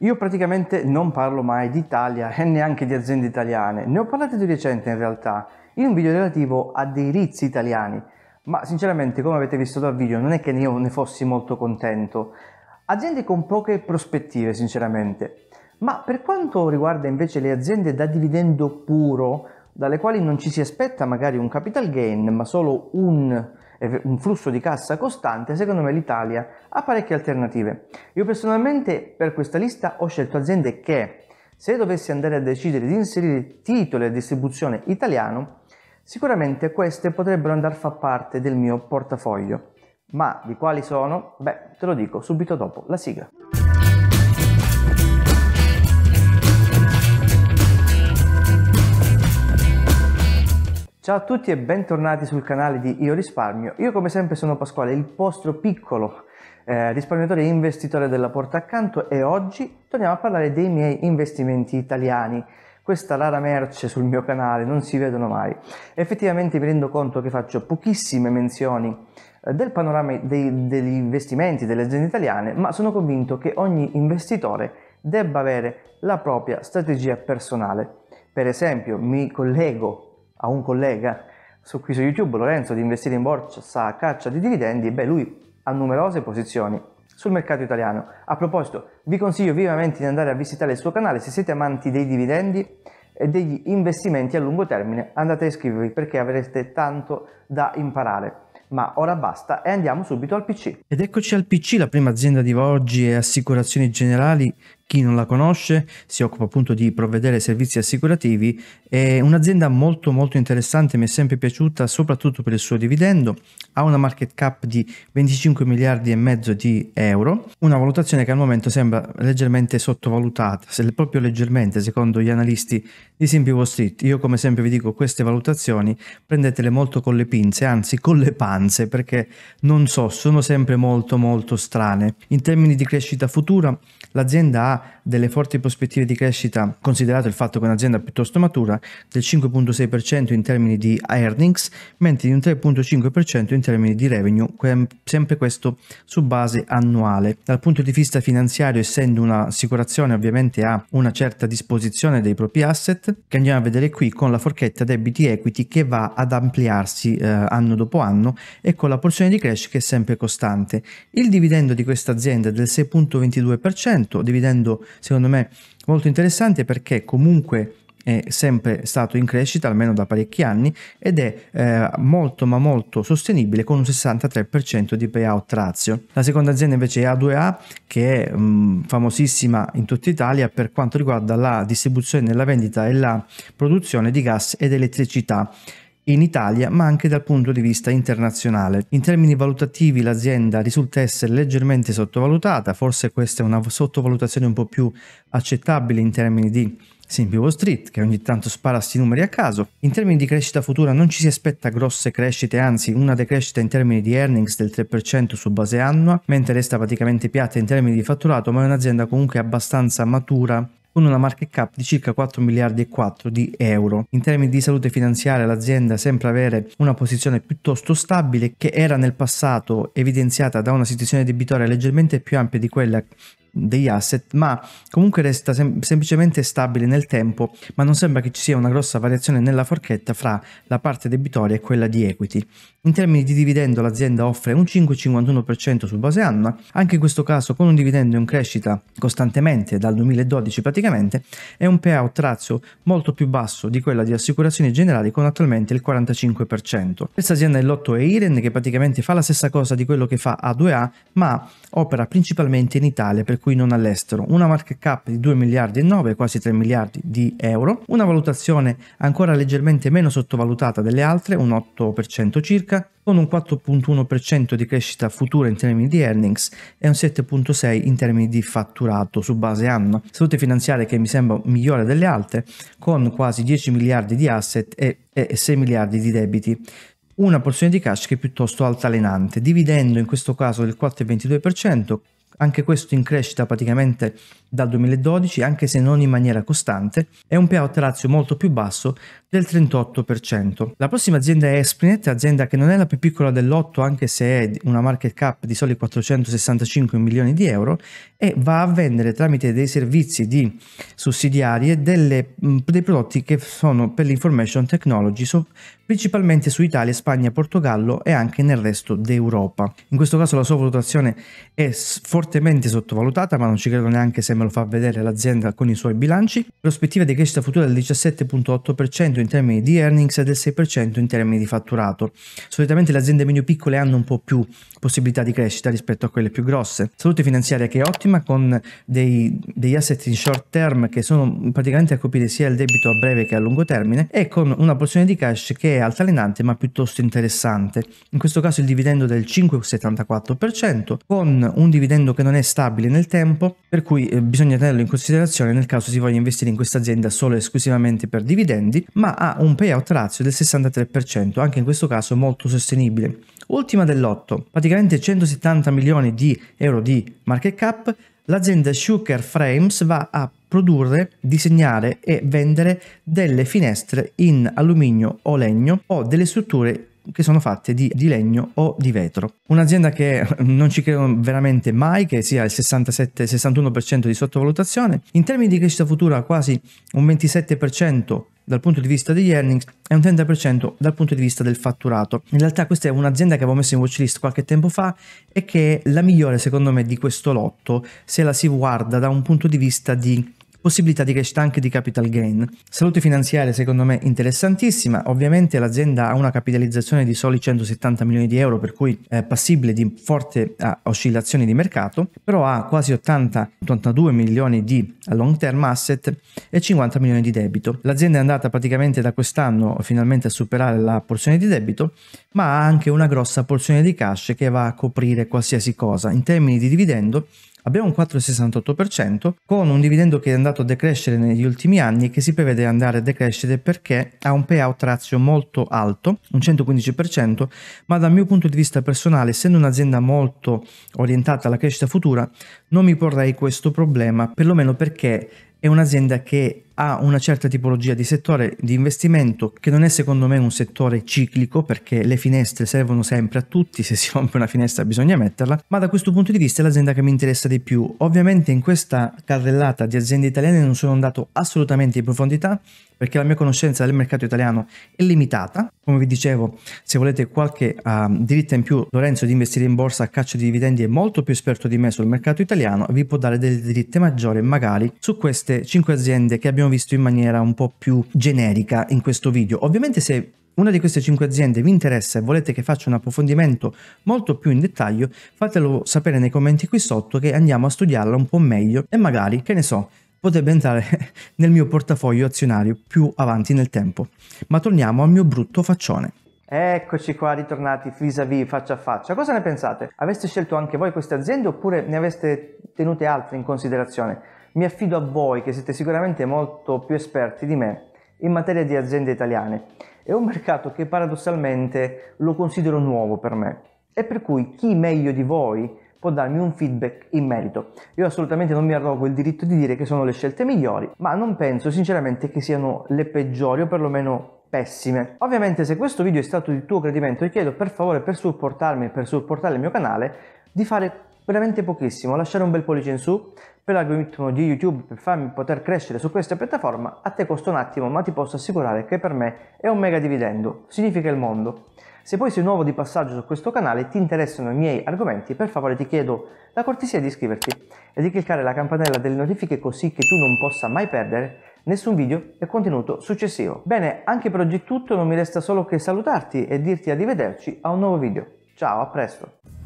Io praticamente non parlo mai d'Italia e neanche di aziende italiane, ne ho parlato di recente in realtà, in un video relativo a dei rizzi italiani, ma sinceramente come avete visto dal video non è che io ne fossi molto contento. Aziende con poche prospettive sinceramente, ma per quanto riguarda invece le aziende da dividendo puro, dalle quali non ci si aspetta magari un capital gain, ma solo un un flusso di cassa costante, secondo me l'Italia ha parecchie alternative. Io personalmente per questa lista ho scelto aziende che, se dovessi andare a decidere di inserire titoli a distribuzione italiano, sicuramente queste potrebbero andare a far parte del mio portafoglio. Ma di quali sono? Beh, te lo dico subito dopo la sigla. Ciao a tutti e bentornati sul canale di Io Risparmio. Io come sempre sono Pasquale, il vostro piccolo eh, risparmiatore e investitore della porta accanto e oggi torniamo a parlare dei miei investimenti italiani. Questa rara merce sul mio canale non si vedono mai. Effettivamente mi rendo conto che faccio pochissime menzioni eh, del panorama dei, degli investimenti delle aziende italiane, ma sono convinto che ogni investitore debba avere la propria strategia personale. Per esempio, mi collego a un collega su, qui su YouTube, Lorenzo, di investire in borsa a caccia di dividendi, beh, lui ha numerose posizioni sul mercato italiano. A proposito, vi consiglio vivamente di andare a visitare il suo canale se siete amanti dei dividendi e degli investimenti a lungo termine. Andate a iscrivervi perché avrete tanto da imparare. Ma ora basta e andiamo subito al PC. Ed eccoci al PC, la prima azienda di oggi e Assicurazioni Generali chi non la conosce si occupa appunto di provvedere servizi assicurativi, è un'azienda molto molto interessante, mi è sempre piaciuta soprattutto per il suo dividendo, ha una market cap di 25 miliardi e mezzo di euro, una valutazione che al momento sembra leggermente sottovalutata, se proprio leggermente secondo gli analisti di Simpi Wall Street. Io come sempre vi dico queste valutazioni prendetele molto con le pinze, anzi con le panze perché non so, sono sempre molto molto strane. In termini di crescita futura l'azienda ha delle forti prospettive di crescita, considerato il fatto che è un'azienda piuttosto matura, del 5.6% in termini di earnings, mentre di un 3.5% in termini di revenue, sempre questo su base annuale. Dal punto di vista finanziario, essendo un'assicurazione, ovviamente ha una certa disposizione dei propri asset, che andiamo a vedere qui con la forchetta debiti equity che va ad ampliarsi eh, anno dopo anno e con la porzione di crescita che è sempre costante. Il dividendo di questa azienda è del 6.22%, dividendo mondo, secondo me, molto interessante perché comunque è sempre stato in crescita almeno da parecchi anni ed è eh, molto ma molto sostenibile con un 63% di payout ratio. La seconda azienda invece è A2A che è mh, mm, famosissima in tutta Italia per quanto riguarda la distribuzione, la vendita e la produzione di gas ed elettricità in Italia ma anche dal punto di vista internazionale. In termini valutativi l'azienda risulta essere leggermente sottovalutata, forse questa è una sottovalutazione un po' più accettabile in termini di esempio Wall Street che ogni tanto spara sti numeri a caso. In termini di crescita futura non ci si aspetta grosse crescite, anzi una decrescita in termini di earnings del 3% su base annua, mentre resta praticamente piatta in termini di fatturato, ma è un'azienda comunque abbastanza matura con una market cap di circa 4 miliardi e 4 di euro. In termini di salute finanziaria l'azienda sembra avere una posizione piuttosto stabile che era nel passato evidenziata da una situazione debitoria leggermente più ampia di quella degli asset, ma comunque resta sem- semplicemente stabile nel tempo, ma non sembra che ci sia una grossa variazione nella forchetta fra la parte debitoria e quella di equity. In termini di dividendo l'azienda offre un 5,51% su base annua, anche in questo caso con un dividendo in crescita costantemente dal 2012 praticamente e un payout ratio molto più basso di quella di assicurazioni generali con attualmente il 45%. Questa azienda è lotto è Iren che praticamente fa la stessa cosa di quello che fa A2A ma opera principalmente in Italia per cui cui non all'estero, una market cap di 2 miliardi e 9, quasi 3 miliardi di euro, una valutazione ancora leggermente meno sottovalutata delle altre, un 8% circa, con un 4.1% di crescita futura in termini di earnings e un 7.6% in termini di fatturato su base annua. Salute finanziaria che mi sembra migliore delle altre, con quasi 10 miliardi di asset e, e 6 miliardi di debiti una porzione di cash che è piuttosto altalenante, dividendo in questo caso del 4,22%, anche questo in crescita praticamente dal 2012, anche se non in maniera costante, e un payout ratio molto più basso del 38%. La prossima azienda è Esprinet, azienda che non è la più piccola dell'otto, anche se è una market cap di soli 465 milioni di euro, e va a vendere tramite dei servizi di sussidiarie delle, dei prodotti che sono per l'information technology, so, principalmente su Italia, Spagna, Portogallo e anche nel resto d'Europa. In questo caso la sua valutazione è fortemente sottovalutata, ma non ci credo neanche se me lo fa vedere l'azienda con i suoi bilanci. Prospettiva di crescita futura del 17.8% in termini di earnings e del 6% in termini di fatturato. Solitamente le aziende medio piccole hanno un po' più possibilità di crescita rispetto a quelle più grosse. Salute finanziaria che è ottima con dei, degli asset in short term che sono praticamente a coprire sia il debito a breve che a lungo termine e con una porzione di cash che è è altalenante ma piuttosto interessante. In questo caso il dividendo è del 5,74% con un dividendo che non è stabile nel tempo, per cui eh, bisogna tenerlo in considerazione nel caso si voglia investire in questa azienda solo e esclusivamente per dividendi, ma ha un payout ratio del 63%, anche in questo caso molto sostenibile. Ultima dell'otto, praticamente 170 milioni di euro di market cap, l'azienda Sugar Frames va a produrre, disegnare e vendere delle finestre in alluminio o legno o delle strutture che sono fatte di, di, legno o di vetro. Un'azienda che non ci credo veramente mai, che sia il 67-61% di sottovalutazione, in termini di crescita futura quasi un 27% dal punto di vista degli earnings e un 30% dal punto di vista del fatturato. In realtà questa è un'azienda che avevo messo in watchlist qualche tempo fa e che è la migliore secondo me di questo lotto se la si guarda da un punto di vista di possibilità di crescita anche di capital gain. Salute finanziaria secondo me interessantissima, ovviamente l'azienda ha una capitalizzazione di soli 170 milioni di euro per cui è passibile di forte ah, oscillazioni di mercato, però ha quasi 80-82 milioni di long term asset e 50 milioni di debito. L'azienda è andata praticamente da quest'anno finalmente a superare la porzione di debito, ma ha anche una grossa porzione di cash che va a coprire qualsiasi cosa. In termini di dividendo Abbiamo un 4,68% con un dividendo che è andato a decrescere negli ultimi anni che si prevede andare a decrescere perché ha un payout ratio molto alto, un 115%, ma dal mio punto di vista personale, essendo un'azienda molto orientata alla crescita futura, non mi porrei questo problema, perlomeno perché è un'azienda che a una certa tipologia di settore di investimento che non è secondo me un settore ciclico perché le finestre servono sempre a tutti, se si rompe una finestra bisogna metterla, ma da questo punto di vista è l'azienda che mi interessa di più. Ovviamente in questa carrellata di aziende italiane non sono andato assolutamente in profondità perché la mia conoscenza del mercato italiano è limitata. Come vi dicevo, se volete qualche uh, ehm, diritta in più, Lorenzo di investire in borsa a caccia di dividendi è molto più esperto di me sul mercato italiano, e vi può dare delle diritte maggiori magari su queste 5 aziende che abbiamo abbiamo visto in maniera un po' più generica in questo video. Ovviamente se una di queste 5 aziende vi interessa e volete che faccia un approfondimento molto più in dettaglio, fatelo sapere nei commenti qui sotto che andiamo a studiarla un po' meglio e magari, che ne so, potrebbe entrare nel mio portafoglio azionario più avanti nel tempo. Ma torniamo al mio brutto faccione. Eccoci qua, ritornati vis-à-vis, -vis, faccia a faccia. Cosa ne pensate? Aveste scelto anche voi queste aziende oppure ne aveste tenute altre in considerazione? mi affido a voi che siete sicuramente molto più esperti di me in materia di aziende italiane. È un mercato che paradossalmente lo considero nuovo per me e per cui chi meglio di voi può darmi un feedback in merito. Io assolutamente non mi arrogo il diritto di dire che sono le scelte migliori, ma non penso sinceramente che siano le peggiori o perlomeno pessime. Ovviamente se questo video è stato di tuo gradimento ti chiedo per favore per supportarmi e per supportare il mio canale di fare veramente pochissimo, lasciare un bel pollice in su per l'algoritmo di YouTube per farmi poter crescere su questa piattaforma, a te costa un attimo, ma ti posso assicurare che per me è un mega dividendo, significa il mondo. Se poi sei nuovo di passaggio su questo canale e ti interessano i miei argomenti, per favore ti chiedo la cortesia di iscriverti e di cliccare la campanella delle notifiche così che tu non possa mai perdere nessun video e contenuto successivo. Bene, anche per oggi è tutto, non mi resta solo che salutarti e dirti arrivederci a un nuovo video. Ciao, a presto!